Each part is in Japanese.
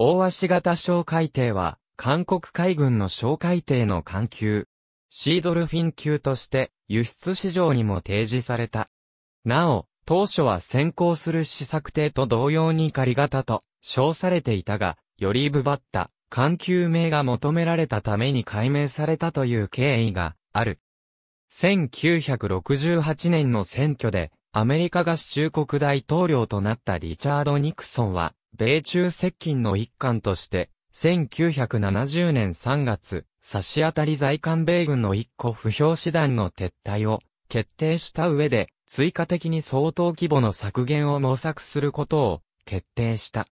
大足型小海艇は、韓国海軍の小海艇の艦級、シードルフィン級として輸出市場にも提示された。なお、当初は先行する試作艇と同様に仮型と称されていたが、よりぶばった環球名が求められたために解明されたという経緯がある。1968年の選挙でアメリカ合衆国大統領となったリチャード・ニクソンは米中接近の一環として、1970年3月、差し当たり在韓米軍の一個不評師団の撤退を決定した上で、追加的に相当規模の削減を模索することを決定した。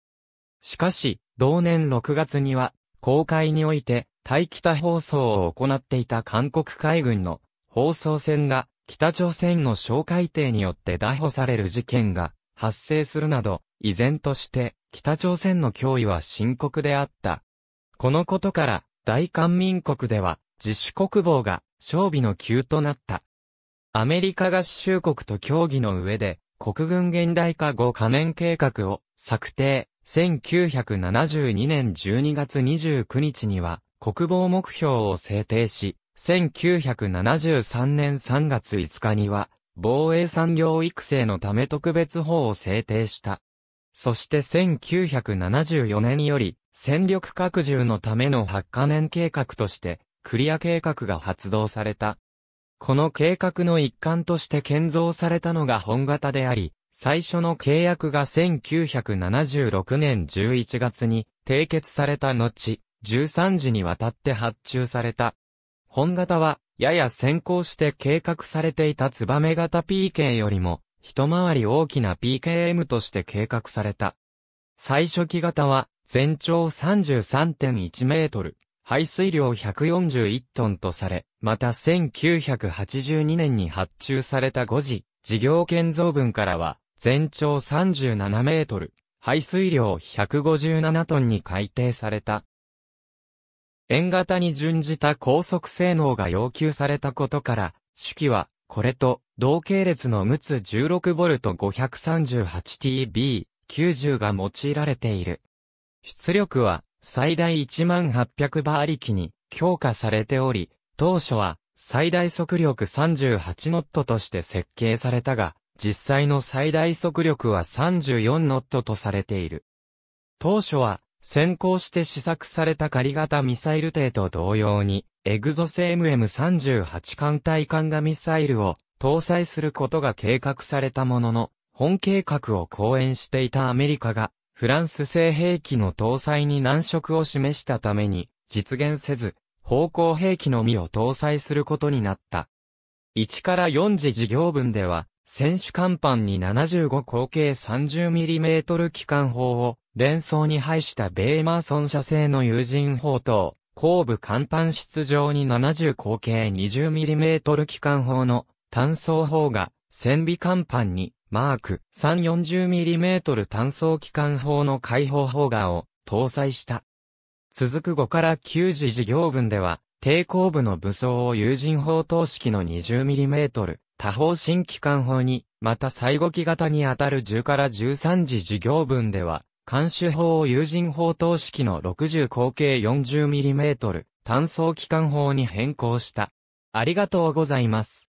しかし、同年6月には、公開において、対北放送を行っていた韓国海軍の放送船が北朝鮮の哨戒艇によって逮捕される事件が発生するなど、依然として北朝鮮の脅威は深刻であった。このことから、大韓民国では、自主国防が、勝備の急となった。アメリカ合衆国と協議の上で、国軍現代化後可燃計画を策定。1972年12月29日には、国防目標を制定し、1973年3月5日には、防衛産業育成のため特別法を制定した。そして1974年より、戦力拡充のための発カ年計画として、クリア計画が発動された。この計画の一環として建造されたのが本型であり、最初の契約が1976年11月に締結された後、13時にわたって発注された。本型は、やや先行して計画されていたツバメ型 PK よりも、一回り大きな PKM として計画された。最初期型は、全長33.1メートル、排水量141トンとされ、また1982年に発注された5時、事業建造分からは、全長37メートル、排水量157トンに改定された。円型に準じた高速性能が要求されたことから、手記は、これと同系列の陸つ 16V538TB90 が用いられている。出力は最大1800馬力に強化されており、当初は最大速力38ノットとして設計されたが、実際の最大速力は34ノットとされている。当初は先行して試作された仮型ミサイル艇と同様に、エグゾス MM38 艦隊艦がミサイルを搭載することが計画されたものの、本計画を講演していたアメリカが、フランス製兵器の搭載に難色を示したために、実現せず、方向兵器のみを搭載することになった。1から4次事業分では、選手甲板に75口径 30mm 機関砲を連装に配したベーマーソン社製の友人砲と、後部甲板室上に70口径 20mm 機関砲の単装砲が、戦備甲板に、マーク 340mm 単装機関砲の開放砲画を搭載した。続く5から9時事業分では、抵抗部の武装を有人砲等式の 20mm 多方新機関砲に、また最後機型にあたる10から13時事業分では、監視砲を有人砲等式の60口径 40mm 単装機関砲に変更した。ありがとうございます。